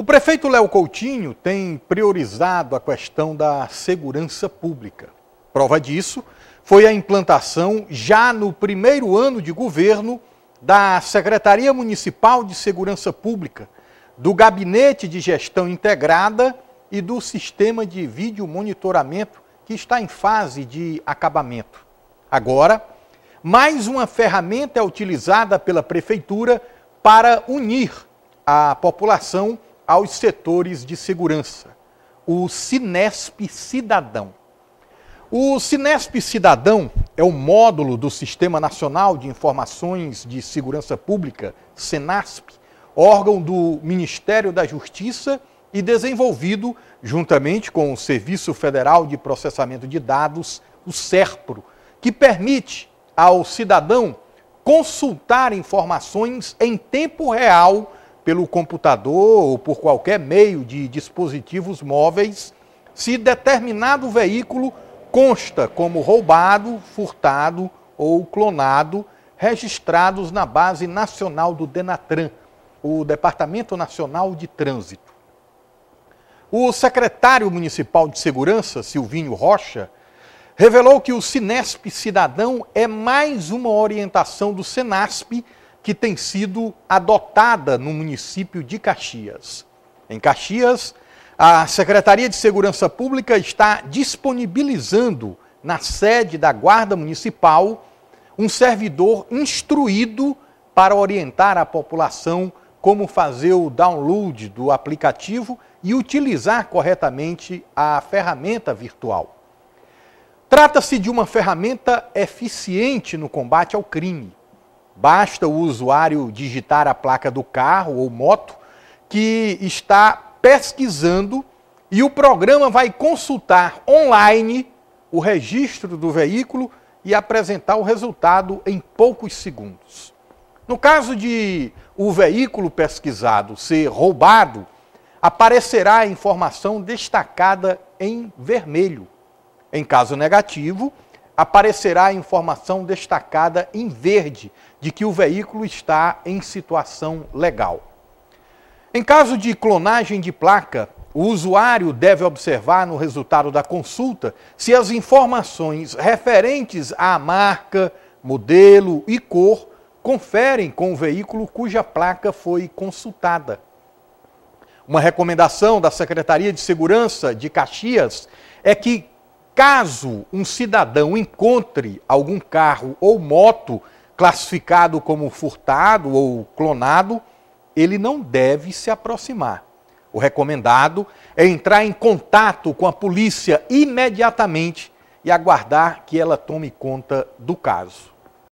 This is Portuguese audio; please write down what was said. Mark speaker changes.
Speaker 1: O prefeito Léo Coutinho tem priorizado a questão da segurança pública. Prova disso foi a implantação, já no primeiro ano de governo, da Secretaria Municipal de Segurança Pública, do Gabinete de Gestão Integrada e do Sistema de Vídeo Monitoramento, que está em fase de acabamento. Agora, mais uma ferramenta é utilizada pela Prefeitura para unir a população aos setores de segurança, o Sinesp Cidadão. O Sinesp Cidadão é o módulo do Sistema Nacional de Informações de Segurança Pública, SENASP, órgão do Ministério da Justiça e desenvolvido juntamente com o Serviço Federal de Processamento de Dados, o SERPRO, que permite ao cidadão consultar informações em tempo real pelo computador ou por qualquer meio de dispositivos móveis, se determinado veículo consta como roubado, furtado ou clonado, registrados na Base Nacional do Denatran, o Departamento Nacional de Trânsito. O secretário municipal de Segurança, Silvinho Rocha, revelou que o Sinesp Cidadão é mais uma orientação do Senasp que tem sido adotada no município de Caxias. Em Caxias, a Secretaria de Segurança Pública está disponibilizando na sede da Guarda Municipal um servidor instruído para orientar a população como fazer o download do aplicativo e utilizar corretamente a ferramenta virtual. Trata-se de uma ferramenta eficiente no combate ao crime Basta o usuário digitar a placa do carro ou moto que está pesquisando e o programa vai consultar online o registro do veículo e apresentar o resultado em poucos segundos. No caso de o veículo pesquisado ser roubado, aparecerá a informação destacada em vermelho. Em caso negativo, aparecerá a informação destacada em verde de que o veículo está em situação legal. Em caso de clonagem de placa, o usuário deve observar no resultado da consulta se as informações referentes à marca, modelo e cor conferem com o veículo cuja placa foi consultada. Uma recomendação da Secretaria de Segurança de Caxias é que Caso um cidadão encontre algum carro ou moto classificado como furtado ou clonado, ele não deve se aproximar. O recomendado é entrar em contato com a polícia imediatamente e aguardar que ela tome conta do caso.